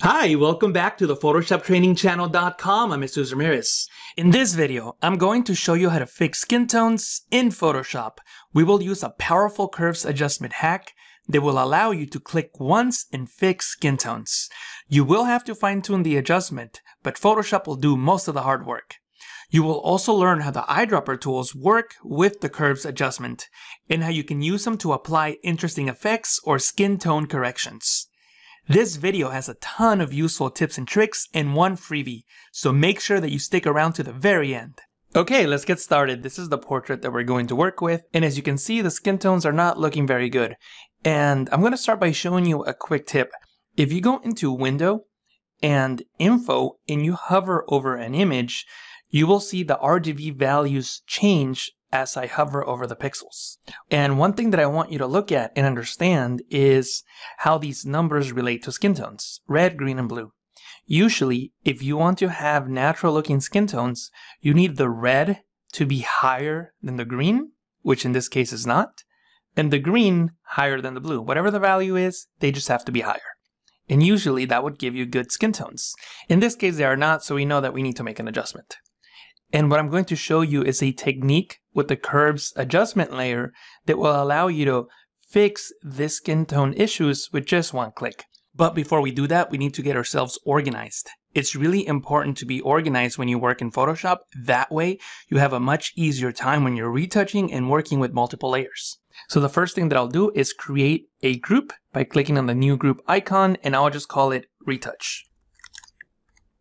Hi, welcome back to the PhotoshopTrainingChannel.com. I'm Mr. Ramirez. In this video, I'm going to show you how to fix skin tones in Photoshop. We will use a powerful curves adjustment hack that will allow you to click once and fix skin tones. You will have to fine tune the adjustment, but Photoshop will do most of the hard work. You will also learn how the eyedropper tools work with the curves adjustment, and how you can use them to apply interesting effects or skin tone corrections. This video has a ton of useful tips and tricks and one freebie, so make sure that you stick around to the very end. Okay, let's get started. This is the portrait that we're going to work with, and as you can see, the skin tones are not looking very good. And I'm gonna start by showing you a quick tip. If you go into Window and Info and you hover over an image, you will see the RGB values change as I hover over the pixels. And one thing that I want you to look at and understand is how these numbers relate to skin tones, red, green, and blue. Usually, if you want to have natural looking skin tones, you need the red to be higher than the green, which in this case is not, and the green higher than the blue. Whatever the value is, they just have to be higher. And usually that would give you good skin tones. In this case, they are not, so we know that we need to make an adjustment. And what I'm going to show you is a technique with the curves adjustment layer that will allow you to fix this skin tone issues with just one click. But before we do that, we need to get ourselves organized. It's really important to be organized when you work in Photoshop. That way, you have a much easier time when you're retouching and working with multiple layers. So the first thing that I'll do is create a group by clicking on the new group icon, and I'll just call it retouch.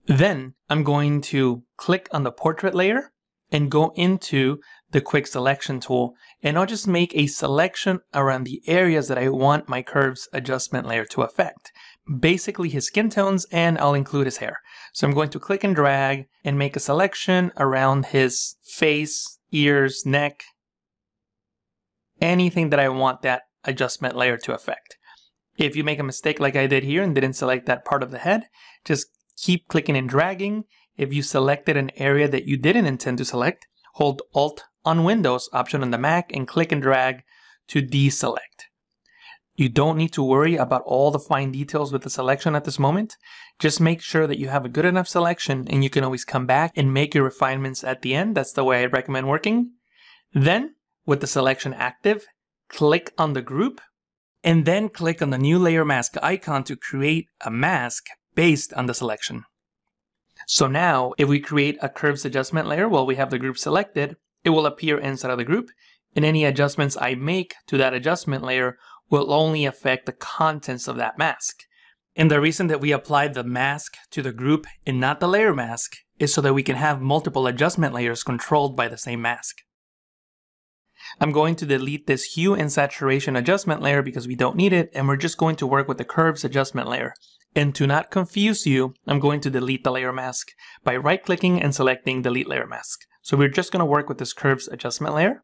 Then I'm going to click on the portrait layer and go into the quick selection tool and I'll just make a selection around the areas that I want my curves adjustment layer to affect. Basically his skin tones and I'll include his hair. So I'm going to click and drag and make a selection around his face, ears, neck, anything that I want that adjustment layer to affect. If you make a mistake like I did here and didn't select that part of the head, just Keep clicking and dragging. If you selected an area that you didn't intend to select, hold Alt on Windows option on the Mac and click and drag to deselect. You don't need to worry about all the fine details with the selection at this moment. Just make sure that you have a good enough selection and you can always come back and make your refinements at the end. That's the way I recommend working. Then, with the selection active, click on the group and then click on the new layer mask icon to create a mask based on the selection. So now, if we create a curves adjustment layer while we have the group selected, it will appear inside of the group, and any adjustments I make to that adjustment layer will only affect the contents of that mask. And the reason that we applied the mask to the group and not the layer mask is so that we can have multiple adjustment layers controlled by the same mask. I'm going to delete this hue and saturation adjustment layer because we don't need it, and we're just going to work with the curves adjustment layer. And to not confuse you, I'm going to delete the layer mask by right-clicking and selecting Delete Layer Mask. So we're just going to work with this curves adjustment layer.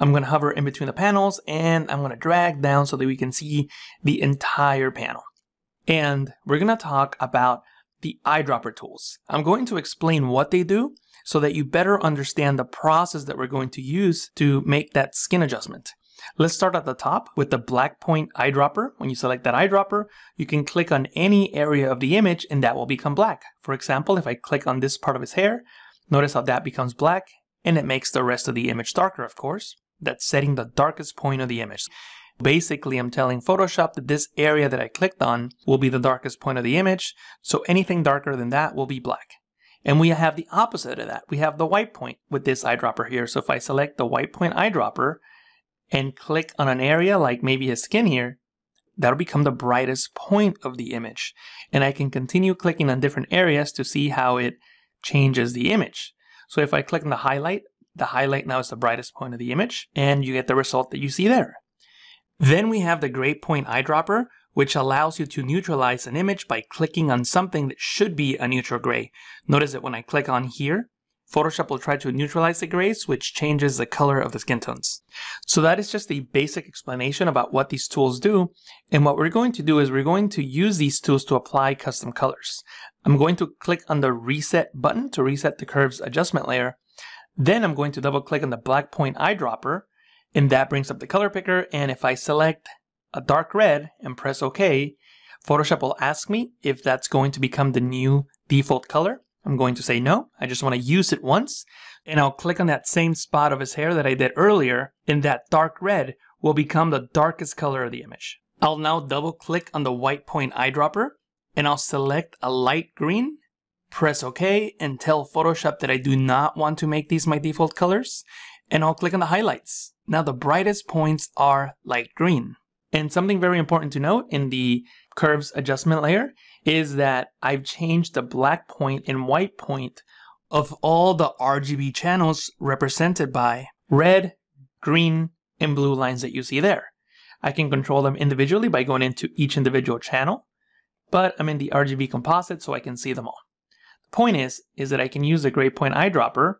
I'm going to hover in between the panels and I'm going to drag down so that we can see the entire panel. And we're going to talk about the eyedropper tools. I'm going to explain what they do so that you better understand the process that we're going to use to make that skin adjustment. Let's start at the top with the black point eyedropper. When you select that eyedropper, you can click on any area of the image and that will become black. For example, if I click on this part of his hair, notice how that becomes black and it makes the rest of the image darker, of course. That's setting the darkest point of the image. Basically, I'm telling Photoshop that this area that I clicked on will be the darkest point of the image, so anything darker than that will be black. And we have the opposite of that. We have the white point with this eyedropper here. So if I select the white point eyedropper, and click on an area like maybe his skin here, that'll become the brightest point of the image. And I can continue clicking on different areas to see how it changes the image. So if I click on the highlight, the highlight now is the brightest point of the image, and you get the result that you see there. Then we have the Great Point Eyedropper, which allows you to neutralize an image by clicking on something that should be a neutral gray. Notice that when I click on here, Photoshop will try to neutralize the grays, which changes the color of the skin tones. So that is just the basic explanation about what these tools do. And what we're going to do is we're going to use these tools to apply custom colors. I'm going to click on the reset button to reset the curves adjustment layer. Then I'm going to double click on the black point eyedropper and that brings up the color picker. And if I select a dark red and press okay, Photoshop will ask me if that's going to become the new default color. I'm going to say no. I just want to use it once. And I'll click on that same spot of his hair that I did earlier, and that dark red will become the darkest color of the image. I'll now double click on the white point eyedropper, and I'll select a light green, press OK, and tell Photoshop that I do not want to make these my default colors, and I'll click on the highlights. Now the brightest points are light green. And something very important to note in the curves adjustment layer is that I've changed the black point and white point of all the RGB channels represented by red, green, and blue lines that you see there. I can control them individually by going into each individual channel, but I'm in the RGB composite so I can see them all. The point is, is that I can use the gray point eyedropper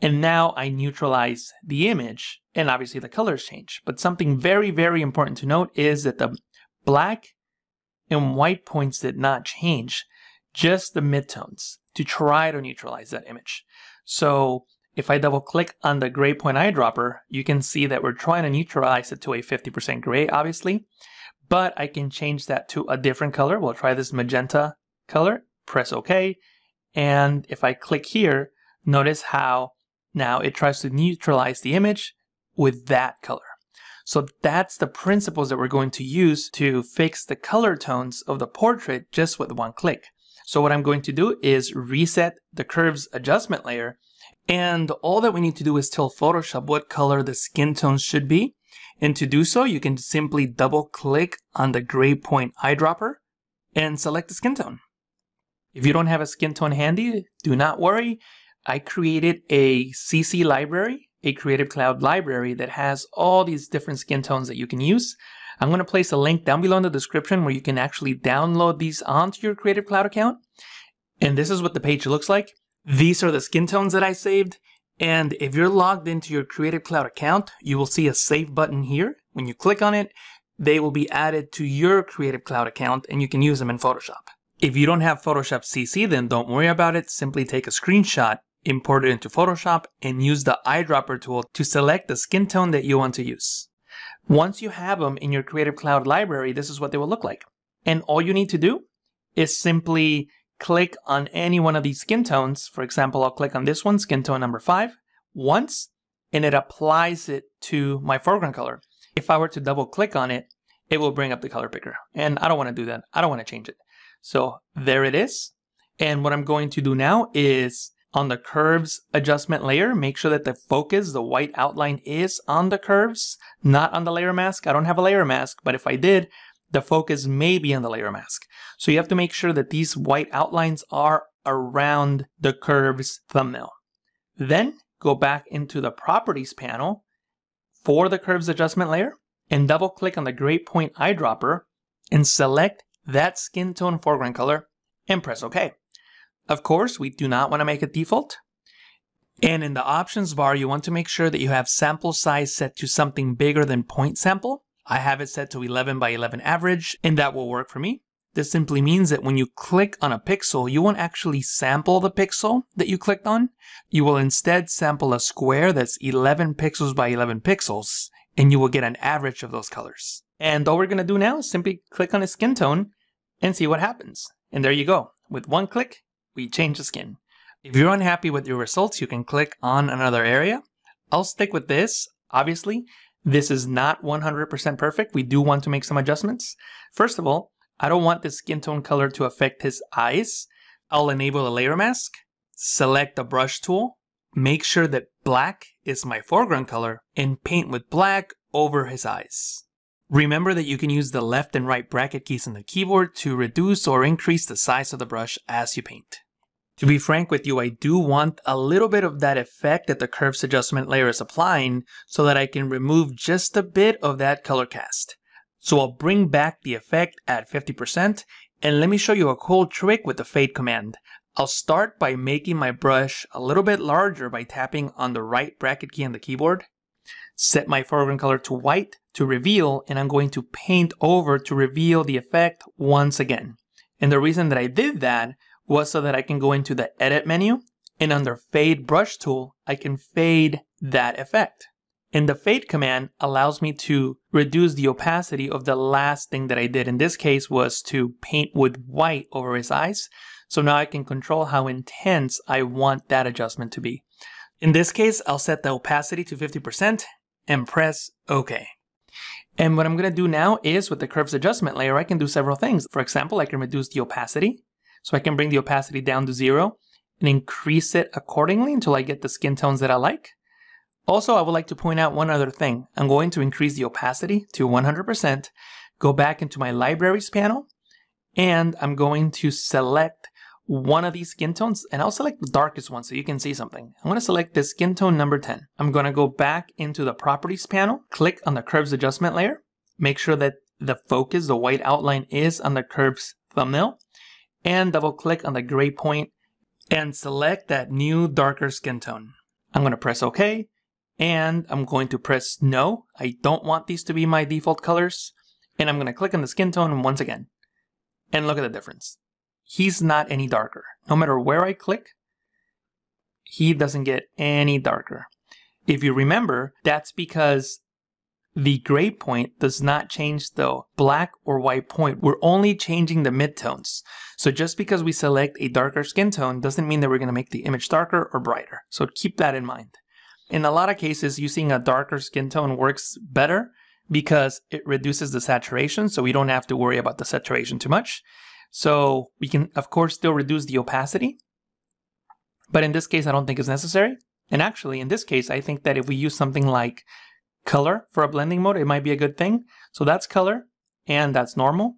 and now I neutralize the image and obviously the colors change. But something very, very important to note is that the Black and white points did not change, just the midtones to try to neutralize that image. So if I double click on the gray point eyedropper, you can see that we're trying to neutralize it to a 50% gray, obviously, but I can change that to a different color. We'll try this magenta color, press OK. And if I click here, notice how now it tries to neutralize the image with that color. So that's the principles that we're going to use to fix the color tones of the portrait just with one click. So what I'm going to do is reset the curves adjustment layer and all that we need to do is tell Photoshop what color the skin tones should be. And to do so, you can simply double click on the gray point eyedropper and select the skin tone. If you don't have a skin tone handy, do not worry. I created a CC library a Creative Cloud library that has all these different skin tones that you can use. I'm going to place a link down below in the description where you can actually download these onto your Creative Cloud account. And this is what the page looks like. These are the skin tones that I saved. And if you're logged into your Creative Cloud account, you will see a save button here. When you click on it, they will be added to your Creative Cloud account and you can use them in Photoshop. If you don't have Photoshop CC, then don't worry about it. Simply take a screenshot import it into Photoshop, and use the eyedropper tool to select the skin tone that you want to use. Once you have them in your Creative Cloud library, this is what they will look like. And all you need to do is simply click on any one of these skin tones. For example, I'll click on this one, skin tone number five, once, and it applies it to my foreground color. If I were to double click on it, it will bring up the color picker. And I don't wanna do that. I don't wanna change it. So there it is. And what I'm going to do now is on the curves adjustment layer. Make sure that the focus, the white outline is on the curves, not on the layer mask. I don't have a layer mask, but if I did, the focus may be on the layer mask. So you have to make sure that these white outlines are around the curves thumbnail. Then go back into the properties panel for the curves adjustment layer and double click on the great point eyedropper and select that skin tone foreground color and press OK. Of course, we do not want to make it default. And in the options bar, you want to make sure that you have sample size set to something bigger than point sample. I have it set to 11 by 11 average, and that will work for me. This simply means that when you click on a pixel, you won't actually sample the pixel that you clicked on. You will instead sample a square that's 11 pixels by 11 pixels, and you will get an average of those colors. And all we're gonna do now is simply click on a skin tone and see what happens. And there you go. With one click, we change the skin. If you're unhappy with your results, you can click on another area. I'll stick with this, obviously. This is not 100% perfect. We do want to make some adjustments. First of all, I don't want the skin tone color to affect his eyes. I'll enable a layer mask, select the brush tool, make sure that black is my foreground color, and paint with black over his eyes. Remember that you can use the left and right bracket keys on the keyboard to reduce or increase the size of the brush as you paint. To be frank with you, I do want a little bit of that effect that the curves adjustment layer is applying so that I can remove just a bit of that color cast. So I'll bring back the effect at 50% and let me show you a cool trick with the fade command. I'll start by making my brush a little bit larger by tapping on the right bracket key on the keyboard. Set my foreground color to white to reveal and I'm going to paint over to reveal the effect once again. And the reason that I did that was so that I can go into the edit menu and under fade brush tool, I can fade that effect. And the fade command allows me to reduce the opacity of the last thing that I did. In this case was to paint with white over his eyes. So now I can control how intense I want that adjustment to be. In this case, I'll set the opacity to 50% and press OK. And what I'm gonna do now is with the curves adjustment layer, I can do several things. For example, I can reduce the opacity. So I can bring the opacity down to zero and increase it accordingly until I get the skin tones that I like. Also, I would like to point out one other thing. I'm going to increase the opacity to 100%, go back into my libraries panel, and I'm going to select one of these skin tones, and I'll select the darkest one so you can see something. I'm gonna select the skin tone number 10. I'm gonna go back into the properties panel, click on the curves adjustment layer, make sure that the focus, the white outline is on the curves thumbnail, and double click on the gray point and select that new darker skin tone. I'm going to press OK and I'm going to press no. I don't want these to be my default colors. And I'm going to click on the skin tone once again. And look at the difference. He's not any darker. No matter where I click, he doesn't get any darker. If you remember, that's because the gray point does not change the black or white point. We're only changing the midtones. So just because we select a darker skin tone doesn't mean that we're gonna make the image darker or brighter. So keep that in mind. In a lot of cases, using a darker skin tone works better because it reduces the saturation. So we don't have to worry about the saturation too much. So we can of course still reduce the opacity, but in this case, I don't think it's necessary. And actually, in this case, I think that if we use something like color for a blending mode, it might be a good thing. So that's color and that's normal.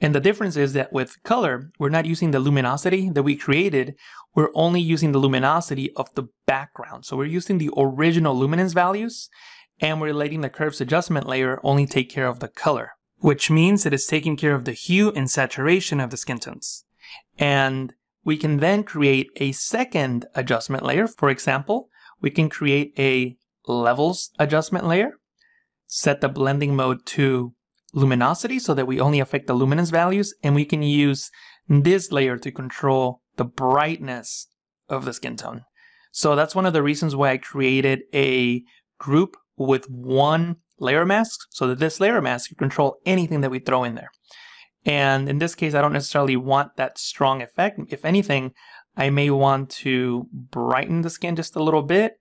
And the difference is that with color, we're not using the luminosity that we created, we're only using the luminosity of the background. So we're using the original luminance values and we're letting the curve's adjustment layer only take care of the color, which means it is taking care of the hue and saturation of the skin tones. And we can then create a second adjustment layer. For example, we can create a levels adjustment layer, set the blending mode to luminosity so that we only affect the luminance values, and we can use this layer to control the brightness of the skin tone. So that's one of the reasons why I created a group with one layer mask, so that this layer mask can control anything that we throw in there. And in this case, I don't necessarily want that strong effect. If anything, I may want to brighten the skin just a little bit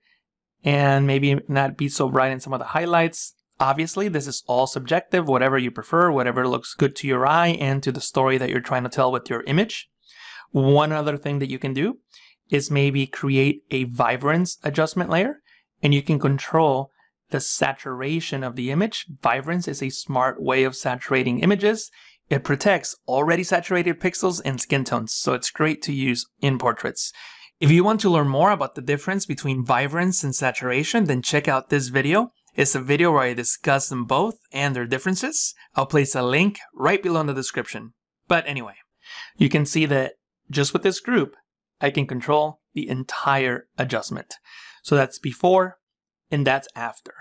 and maybe not be so bright in some of the highlights. Obviously, this is all subjective, whatever you prefer, whatever looks good to your eye and to the story that you're trying to tell with your image. One other thing that you can do is maybe create a vibrance adjustment layer and you can control the saturation of the image. Vibrance is a smart way of saturating images. It protects already saturated pixels and skin tones, so it's great to use in portraits. If you want to learn more about the difference between vibrance and saturation, then check out this video. It's a video where I discuss them both and their differences. I'll place a link right below in the description. But anyway, you can see that just with this group, I can control the entire adjustment. So that's before and that's after.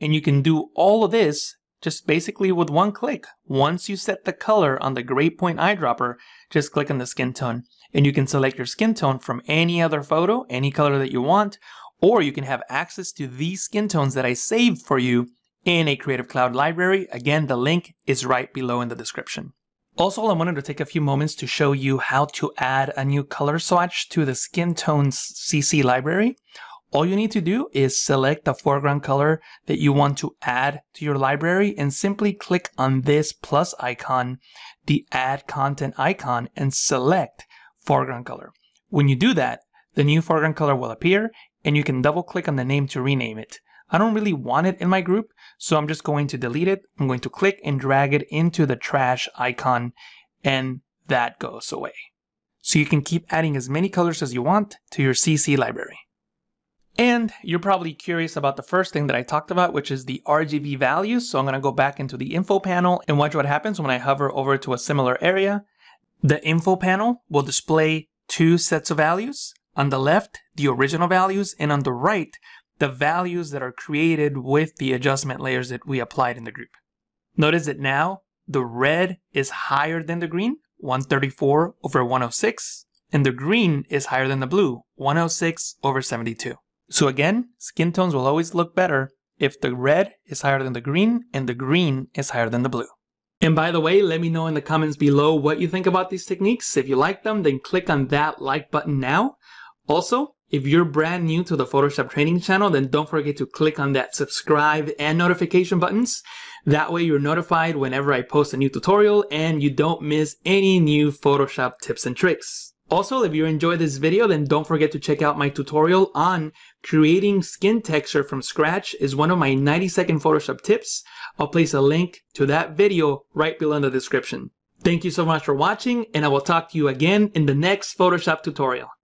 And you can do all of this just basically with one click. Once you set the color on the gray point eyedropper, just click on the skin tone. And you can select your skin tone from any other photo, any color that you want, or you can have access to these skin tones that I saved for you in a Creative Cloud library. Again, the link is right below in the description. Also, I wanted to take a few moments to show you how to add a new color swatch to the skin tones CC library. All you need to do is select the foreground color that you want to add to your library and simply click on this plus icon, the add content icon, and select foreground color. When you do that, the new foreground color will appear and you can double click on the name to rename it. I don't really want it in my group, so I'm just going to delete it. I'm going to click and drag it into the trash icon and that goes away. So you can keep adding as many colors as you want to your CC library. And you're probably curious about the first thing that I talked about, which is the RGB values. So I'm gonna go back into the info panel and watch what happens when I hover over to a similar area. The info panel will display two sets of values. On the left, the original values, and on the right, the values that are created with the adjustment layers that we applied in the group. Notice that now the red is higher than the green, 134 over 106, and the green is higher than the blue, 106 over 72. So again, skin tones will always look better if the red is higher than the green and the green is higher than the blue. And by the way, let me know in the comments below what you think about these techniques. If you like them, then click on that like button now. Also, if you're brand new to the Photoshop training channel, then don't forget to click on that subscribe and notification buttons. That way you're notified whenever I post a new tutorial and you don't miss any new Photoshop tips and tricks. Also, if you enjoyed this video, then don't forget to check out my tutorial on Creating skin texture from scratch is one of my 90 second Photoshop tips. I'll place a link to that video right below in the description. Thank you so much for watching and I will talk to you again in the next Photoshop tutorial.